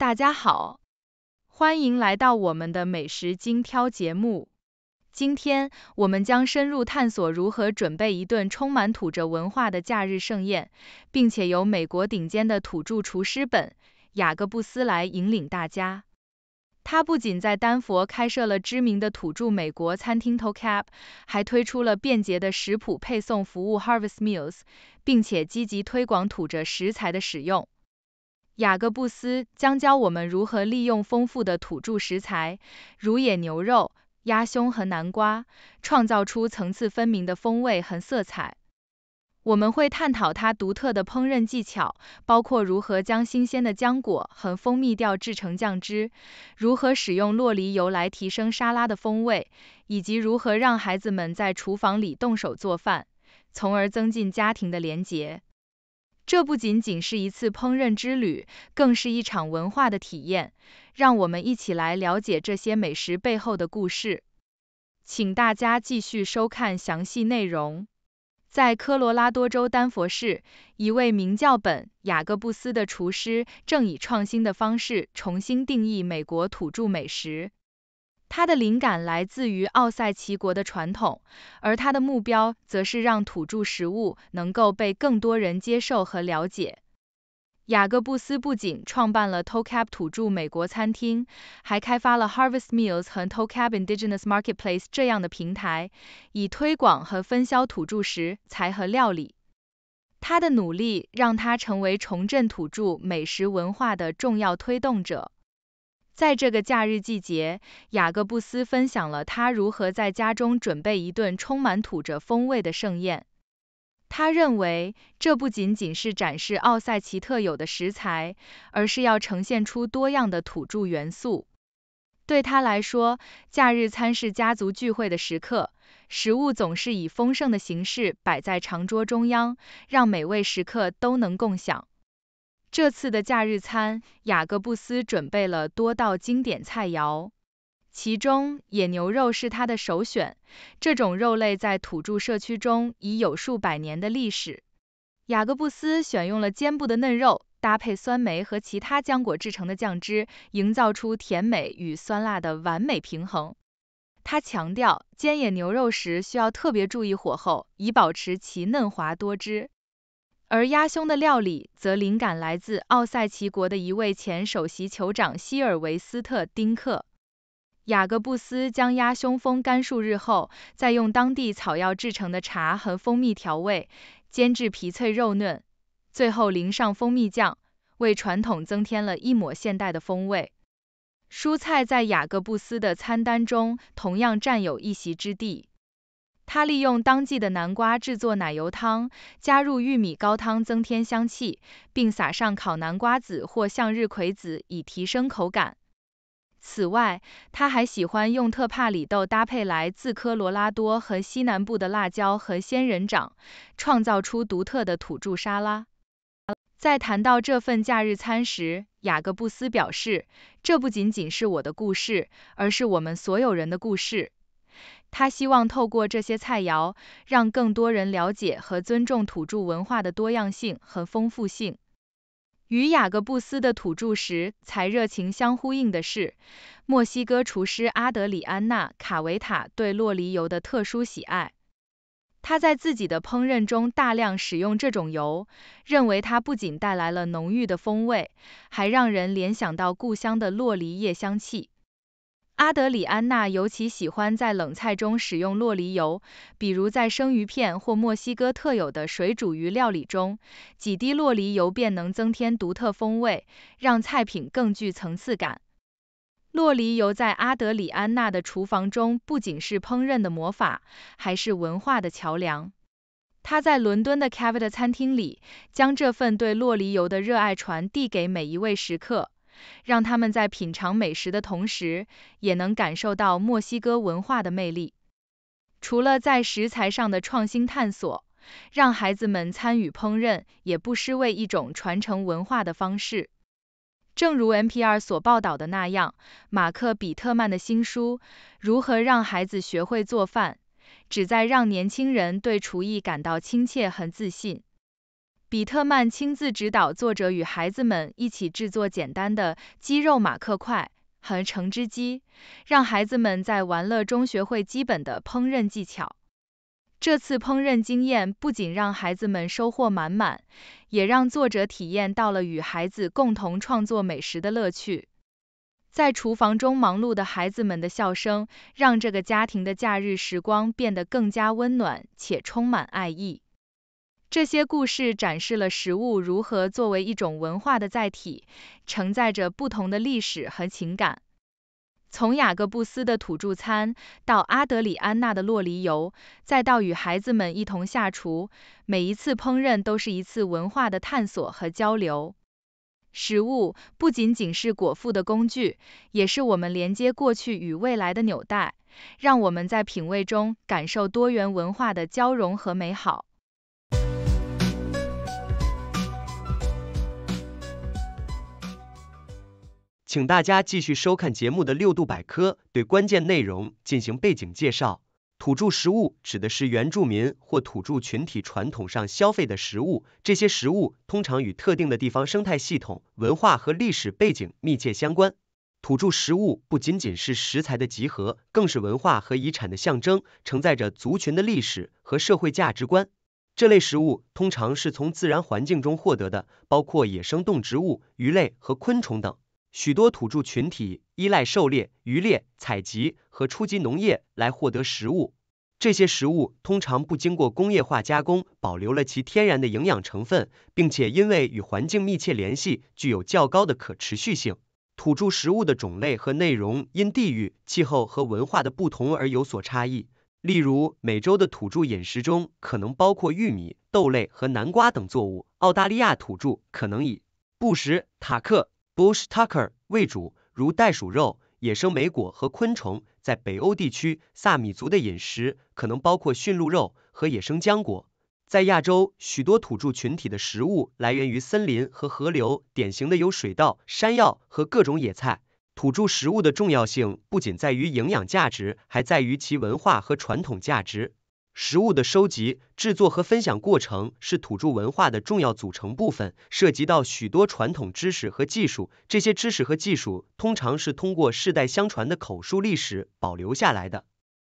大家好，欢迎来到我们的美食精挑节目。今天我们将深入探索如何准备一顿充满土著文化的假日盛宴，并且由美国顶尖的土著厨师本·雅各布斯来引领大家。他不仅在丹佛开设了知名的土著美国餐厅 Tocap，还推出了便捷的食谱配送服务 Harvest Meals，并且积极推广土著食材的使用。雅各布斯将教我们如何利用丰富的土著食材，如野牛肉、鸭胸和南瓜，创造出层次分明的风味和色彩。我们会探讨它独特的烹饪技巧，包括如何将新鲜的浆果和蜂蜜调制成酱汁，如何使用洛梨油来提升沙拉的风味，以及如何让孩子们在厨房里动手做饭，从而增进家庭的联结。这不仅仅是一次烹饪之旅，更是一场文化的体验。让我们一起来了解这些美食背后的故事。请大家继续收看详细内容。在科罗拉多州丹佛市，一位名叫本·雅各布斯的厨师正以创新的方式重新定义美国土著美食。他的灵感来自于奥塞奇国的传统，而他的目标则是让土著食物能够被更多人接受和了解。雅各布斯不仅创办了 t o c a p 土著美国餐厅，还开发了 Harvest Meals 和 t o c a p Indigenous Marketplace 这样的平台，以推广和分销土著食材和料理。他的努力让他成为重振土著美食文化的重要推动者。在这个假日季节，雅各布斯分享了他如何在家中准备一顿充满土著风味的盛宴。他认为，这不仅仅是展示奥赛奇特有的食材，而是要呈现出多样的土著元素。对他来说，假日餐是家族聚会的时刻，食物总是以丰盛的形式摆在长桌中央，让每位食客都能共享。这次的假日餐，雅各布斯准备了多道经典菜肴，其中野牛肉是他的首选。这种肉类在土著社区中已有数百年的历史。雅各布斯选用了肩部的嫩肉，搭配酸梅和其他浆果制成的酱汁，营造出甜美与酸辣的完美平衡。他强调，煎野牛肉时需要特别注意火候，以保持其嫩滑多汁。而鸭胸的料理则灵感来自奥塞奇国的一位前首席酋长希尔维斯特丁克。雅各布斯将鸭胸风干数日后，再用当地草药制成的茶和蜂蜜调味，煎至皮脆肉嫩，最后淋上蜂蜜酱，为传统增添了一抹现代的风味。蔬菜在雅各布斯的餐单中同样占有一席之地。他利用当季的南瓜制作奶油汤，加入玉米高汤增添香气，并撒上烤南瓜子或向日葵子以提升口感。此外，他还喜欢用特帕里豆搭配来自科罗拉多和西南部的辣椒和仙人掌，创造出独特的土著沙拉。在谈到这份假日餐时，雅各布斯表示：“这不仅仅是我的故事，而是我们所有人的故事。”他希望透过这些菜肴，让更多人了解和尊重土著文化的多样性和丰富性。与雅各布斯的土著食材热情相呼应的是，墨西哥厨师阿德里安娜·卡维塔对洛梨油的特殊喜爱。他在自己的烹饪中大量使用这种油，认为它不仅带来了浓郁的风味，还让人联想到故乡的洛梨叶香气。阿德里安娜尤其喜欢在冷菜中使用洛梨油，比如在生鱼片或墨西哥特有的水煮鱼料理中，几滴洛梨油便能增添独特风味，让菜品更具层次感。洛梨油在阿德里安娜的厨房中不仅是烹饪的魔法，还是文化的桥梁。她在伦敦的 Cavett 餐厅里，将这份对洛梨油的热爱传递给每一位食客。让他们在品尝美食的同时，也能感受到墨西哥文化的魅力。除了在食材上的创新探索，让孩子们参与烹饪，也不失为一种传承文化的方式。正如 NPR 所报道的那样，马克·比特曼的新书《如何让孩子学会做饭》，旨在让年轻人对厨艺感到亲切、和自信。比特曼亲自指导作者与孩子们一起制作简单的鸡肉马克块和橙汁机，让孩子们在玩乐中学会基本的烹饪技巧。这次烹饪经验不仅让孩子们收获满满，也让作者体验到了与孩子共同创作美食的乐趣。在厨房中忙碌的孩子们的笑声，让这个家庭的假日时光变得更加温暖且充满爱意。这些故事展示了食物如何作为一种文化的载体，承载着不同的历史和情感。从雅各布斯的土著餐，到阿德里安娜的洛黎油，再到与孩子们一同下厨，每一次烹饪都是一次文化的探索和交流。食物不仅仅是果腹的工具，也是我们连接过去与未来的纽带，让我们在品味中感受多元文化的交融和美好。请大家继续收看节目的六度百科，对关键内容进行背景介绍。土著食物指的是原住民或土著群体传统上消费的食物，这些食物通常与特定的地方生态系统、文化和历史背景密切相关。土著食物不仅仅是食材的集合，更是文化和遗产的象征，承载着族群的历史和社会价值观。这类食物通常是从自然环境中获得的，包括野生动植物、鱼类和昆虫等。许多土著群体依赖狩猎、渔猎、采集和初级农业来获得食物。这些食物通常不经过工业化加工，保留了其天然的营养成分，并且因为与环境密切联系，具有较高的可持续性。土著食物的种类和内容因地域、气候和文化的不同而有所差异。例如，美洲的土著饮食中可能包括玉米、豆类和南瓜等作物；澳大利亚土著可能以布什、塔克。Bush Tucker 为主，如袋鼠肉、野生莓果和昆虫。在北欧地区，萨米族的饮食可能包括驯鹿肉和野生浆果。在亚洲，许多土著群体的食物来源于森林和河流，典型的有水稻、山药和各种野菜。土著食物的重要性不仅在于营养价值，还在于其文化和传统价值。食物的收集、制作和分享过程是土著文化的重要组成部分，涉及到许多传统知识和技术。这些知识和技术通常是通过世代相传的口述历史保留下来的。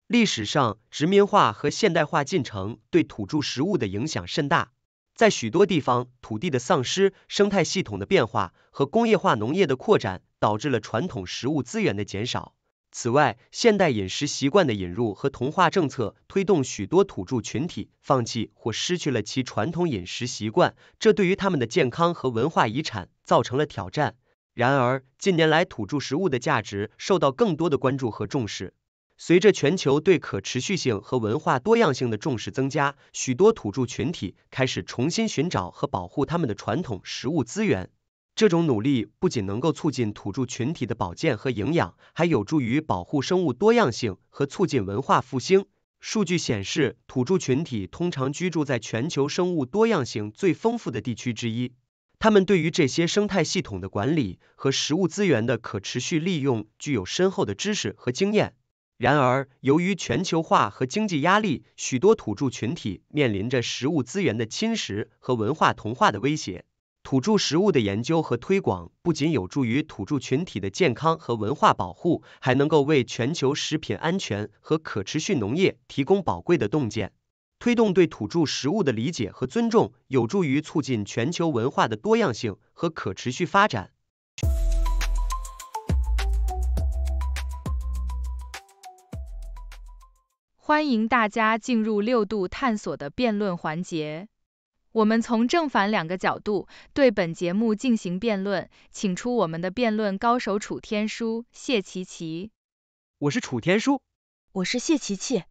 历史上，殖民化和现代化进程对土著食物的影响甚大。在许多地方，土地的丧失、生态系统的变化和工业化农业的扩展，导致了传统食物资源的减少。此外，现代饮食习惯的引入和同化政策，推动许多土著群体放弃或失去了其传统饮食习惯，这对于他们的健康和文化遗产造成了挑战。然而，近年来土著食物的价值受到更多的关注和重视。随着全球对可持续性和文化多样性的重视增加，许多土著群体开始重新寻找和保护他们的传统食物资源。这种努力不仅能够促进土著群体的保健和营养，还有助于保护生物多样性和促进文化复兴。数据显示，土著群体通常居住在全球生物多样性最丰富的地区之一，他们对于这些生态系统的管理和食物资源的可持续利用具有深厚的知识和经验。然而，由于全球化和经济压力，许多土著群体面临着食物资源的侵蚀和文化同化的威胁。土著食物的研究和推广，不仅有助于土著群体的健康和文化保护，还能够为全球食品安全和可持续农业提供宝贵的洞见。推动对土著食物的理解和尊重，有助于促进全球文化的多样性和可持续发展。欢迎大家进入六度探索的辩论环节。我们从正反两个角度对本节目进行辩论，请出我们的辩论高手楚天舒、谢琪琪。我是楚天舒，我是谢琪琪。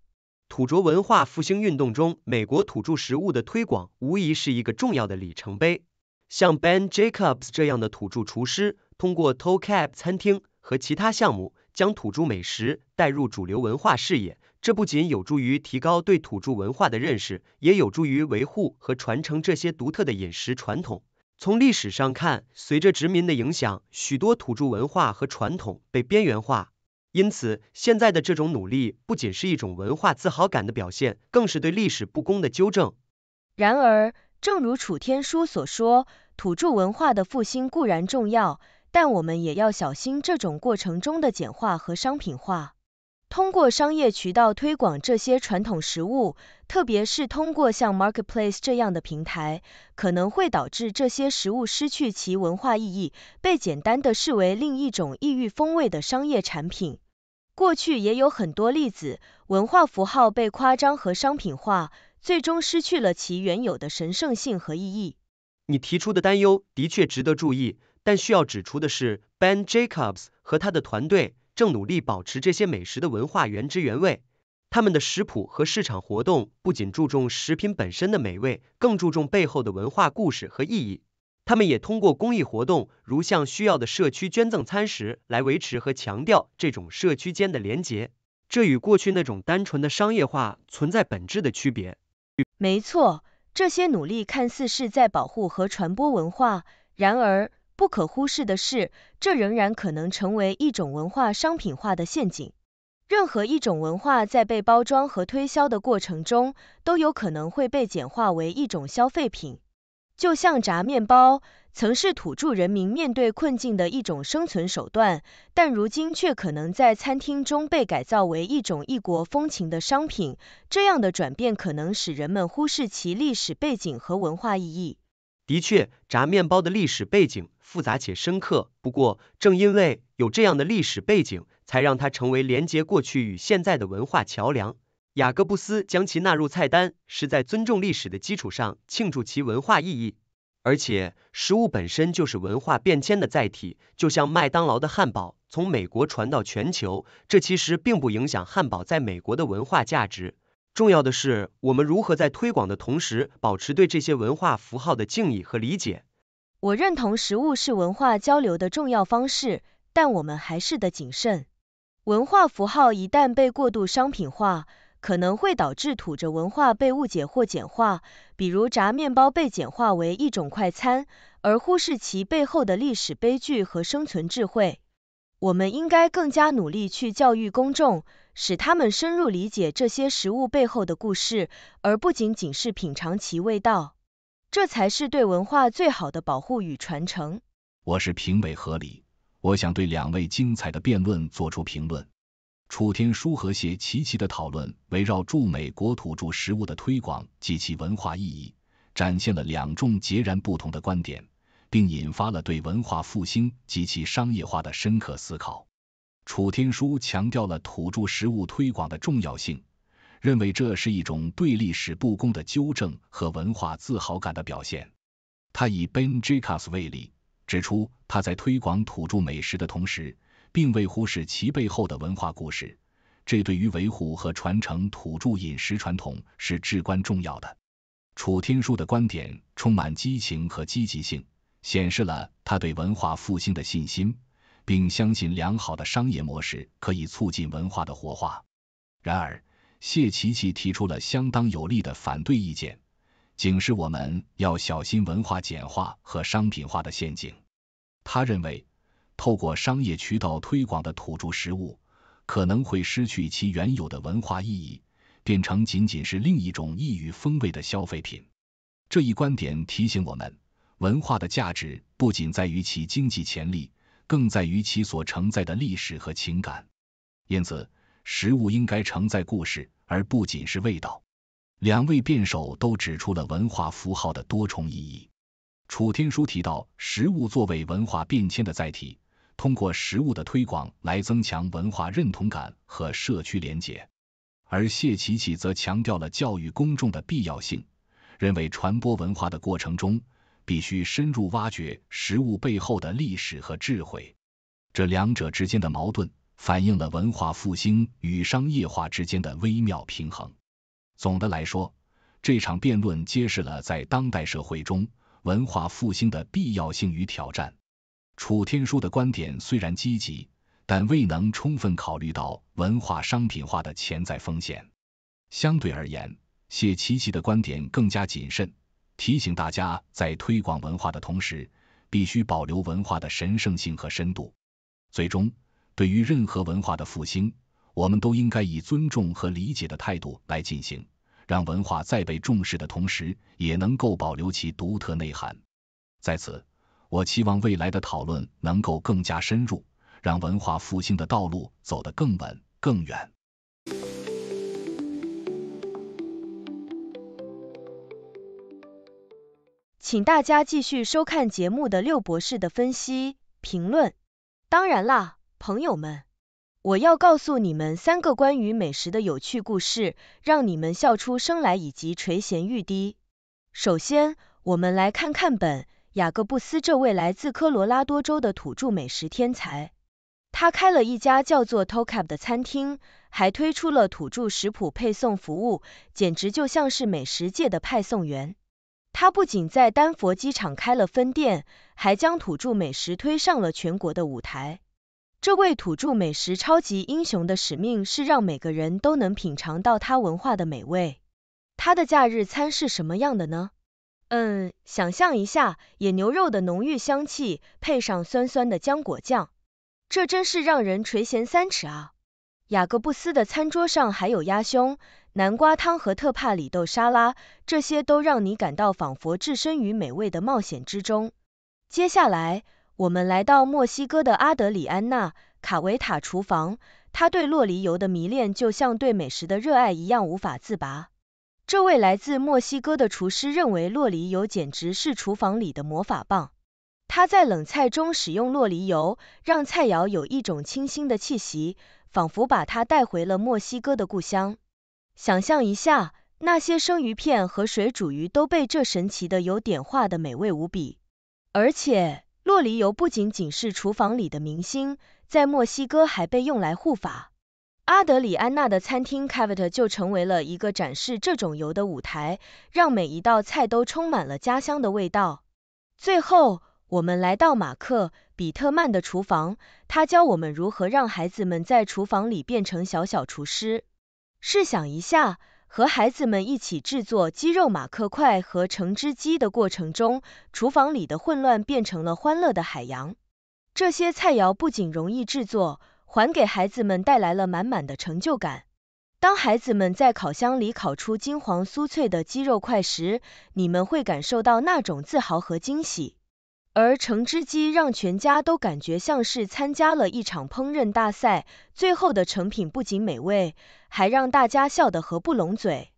土著文化复兴运动中，美国土著食物的推广无疑是一个重要的里程碑。像 Ben Jacobs 这样的土著厨师，通过 t o c a b 餐厅和其他项目，将土著美食带入主流文化视野。这不仅有助于提高对土著文化的认识，也有助于维护和传承这些独特的饮食传统。从历史上看，随着殖民的影响，许多土著文化和传统被边缘化。因此，现在的这种努力不仅是一种文化自豪感的表现，更是对历史不公的纠正。然而，正如楚天舒所说，土著文化的复兴固然重要，但我们也要小心这种过程中的简化和商品化。通过商业渠道推广这些传统食物，特别是通过像 marketplace 这样的平台，可能会导致这些食物失去其文化意义，被简单的视为另一种异域风味的商业产品。过去也有很多例子，文化符号被夸张和商品化，最终失去了其原有的神圣性和意义。你提出的担忧的确值得注意，但需要指出的是，Ben Jacobs 和他的团队。正努力保持这些美食的文化原汁原味，他们的食谱和市场活动不仅注重食品本身的美味，更注重背后的文化故事和意义。他们也通过公益活动，如向需要的社区捐赠餐食，来维持和强调这种社区间的连结。这与过去那种单纯的商业化存在本质的区别。没错，这些努力看似是在保护和传播文化，然而。不可忽视的是，这仍然可能成为一种文化商品化的陷阱。任何一种文化在被包装和推销的过程中，都有可能会被简化为一种消费品。就像炸面包曾是土著人民面对困境的一种生存手段，但如今却可能在餐厅中被改造为一种异国风情的商品。这样的转变可能使人们忽视其历史背景和文化意义。的确，炸面包的历史背景复杂且深刻。不过，正因为有这样的历史背景，才让它成为连接过去与现在的文化桥梁。雅各布斯将其纳入菜单，是在尊重历史的基础上庆祝其文化意义。而且，食物本身就是文化变迁的载体，就像麦当劳的汉堡从美国传到全球，这其实并不影响汉堡在美国的文化价值。重要的是，我们如何在推广的同时，保持对这些文化符号的敬意和理解。我认同食物是文化交流的重要方式，但我们还是得谨慎。文化符号一旦被过度商品化，可能会导致土着文化被误解或简化，比如炸面包被简化为一种快餐，而忽视其背后的历史悲剧和生存智慧。我们应该更加努力去教育公众，使他们深入理解这些食物背后的故事，而不仅仅是品尝其味道。这才是对文化最好的保护与传承。我是评委何礼，我想对两位精彩的辩论做出评论。楚天舒和谢琪琪的讨论围绕驻美国土著食物的推广及其文化意义，展现了两种截然不同的观点。并引发了对文化复兴及其商业化的深刻思考。楚天舒强调了土著食物推广的重要性，认为这是一种对历史不公的纠正和文化自豪感的表现。他以 Ben Jacobs 为例，指出他在推广土著美食的同时，并未忽视其背后的文化故事，这对于维护和传承土著饮食传统是至关重要的。楚天舒的观点充满激情和积极性。显示了他对文化复兴的信心，并相信良好的商业模式可以促进文化的活化。然而，谢奇奇提出了相当有力的反对意见，警示我们要小心文化简化和商品化的陷阱。他认为，透过商业渠道推广的土著食物可能会失去其原有的文化意义，变成仅仅是另一种异域风味的消费品。这一观点提醒我们。文化的价值不仅在于其经济潜力，更在于其所承载的历史和情感。因此，食物应该承载故事，而不仅是味道。两位辩手都指出了文化符号的多重意义。楚天舒提到，食物作为文化变迁的载体，通过食物的推广来增强文化认同感和社区联结；而谢琪琪则强调了教育公众的必要性，认为传播文化的过程中。必须深入挖掘食物背后的历史和智慧，这两者之间的矛盾反映了文化复兴与商业化之间的微妙平衡。总的来说，这场辩论揭示了在当代社会中文化复兴的必要性与挑战。楚天舒的观点虽然积极，但未能充分考虑到文化商品化的潜在风险。相对而言，谢琪琪的观点更加谨慎。提醒大家，在推广文化的同时，必须保留文化的神圣性和深度。最终，对于任何文化的复兴，我们都应该以尊重和理解的态度来进行，让文化在被重视的同时，也能够保留其独特内涵。在此，我期望未来的讨论能够更加深入，让文化复兴的道路走得更稳、更远。请大家继续收看节目的六博士的分析评论。当然啦，朋友们，我要告诉你们三个关于美食的有趣故事，让你们笑出声来以及垂涎欲滴。首先，我们来看看本雅各布斯这位来自科罗拉多州的土著美食天才。他开了一家叫做 Tocap 的餐厅，还推出了土著食谱配送服务，简直就像是美食界的派送员。他不仅在丹佛机场开了分店，还将土著美食推上了全国的舞台。这位土著美食超级英雄的使命是让每个人都能品尝到他文化的美味。他的假日餐是什么样的呢？嗯，想象一下，野牛肉的浓郁香气配上酸酸的浆果酱，这真是让人垂涎三尺啊！雅各布斯的餐桌上还有鸭胸、南瓜汤和特帕里豆沙拉，这些都让你感到仿佛置身于美味的冒险之中。接下来，我们来到墨西哥的阿德里安娜·卡维塔厨房，他对洛梨油的迷恋就像对美食的热爱一样无法自拔。这位来自墨西哥的厨师认为洛梨油简直是厨房里的魔法棒，他在冷菜中使用洛梨油，让菜肴有一种清新的气息。仿佛把他带回了墨西哥的故乡。想象一下，那些生鱼片和水煮鱼都被这神奇的油点化的美味无比。而且，洛里油不仅仅是厨房里的明星，在墨西哥还被用来护法。阿德里安娜的餐厅 Cavit 就成为了一个展示这种油的舞台，让每一道菜都充满了家乡的味道。最后，我们来到马克。比特曼的厨房，他教我们如何让孩子们在厨房里变成小小厨师。试想一下，和孩子们一起制作鸡肉马克块和橙汁鸡的过程中，厨房里的混乱变成了欢乐的海洋。这些菜肴不仅容易制作，还给孩子们带来了满满的成就感。当孩子们在烤箱里烤出金黄酥脆的鸡肉块时，你们会感受到那种自豪和惊喜。而橙汁机让全家都感觉像是参加了一场烹饪大赛，最后的成品不仅美味，还让大家笑得合不拢嘴。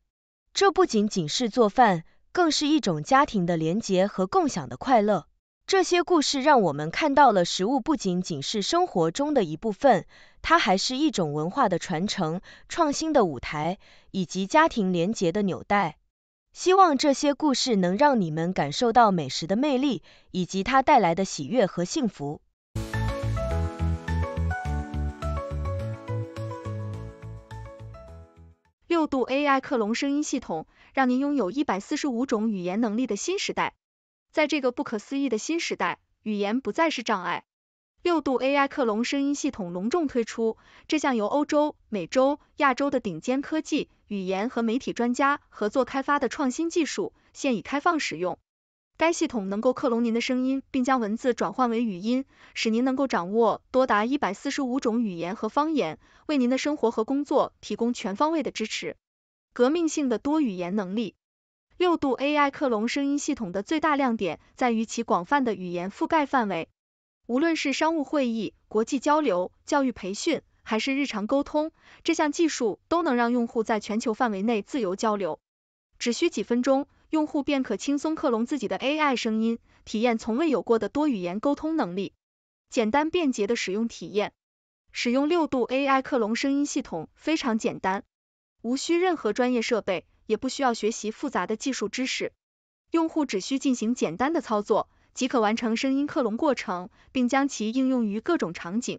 这不仅仅是做饭，更是一种家庭的联结和共享的快乐。这些故事让我们看到了食物不仅仅是生活中的一部分，它还是一种文化的传承、创新的舞台，以及家庭联结的纽带。希望这些故事能让你们感受到美食的魅力，以及它带来的喜悦和幸福。六度 AI 克隆声音系统，让您拥有一百四十五种语言能力的新时代。在这个不可思议的新时代，语言不再是障碍。六度 AI 克隆声音系统隆重推出，这项由欧洲、美洲、亚洲的顶尖科技。语言和媒体专家合作开发的创新技术现已开放使用。该系统能够克隆您的声音，并将文字转换为语音，使您能够掌握多达一百四十五种语言和方言，为您的生活和工作提供全方位的支持。革命性的多语言能力。六度 AI 克隆声音系统的最大亮点在于其广泛的语言覆盖范围，无论是商务会议、国际交流、教育培训。还是日常沟通，这项技术都能让用户在全球范围内自由交流。只需几分钟，用户便可轻松克隆自己的 AI 声音，体验从未有过的多语言沟通能力。简单便捷的使用体验，使用六度 AI 克隆声音系统非常简单，无需任何专业设备，也不需要学习复杂的技术知识。用户只需进行简单的操作，即可完成声音克隆过程，并将其应用于各种场景。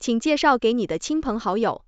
请介绍给你的亲朋好友。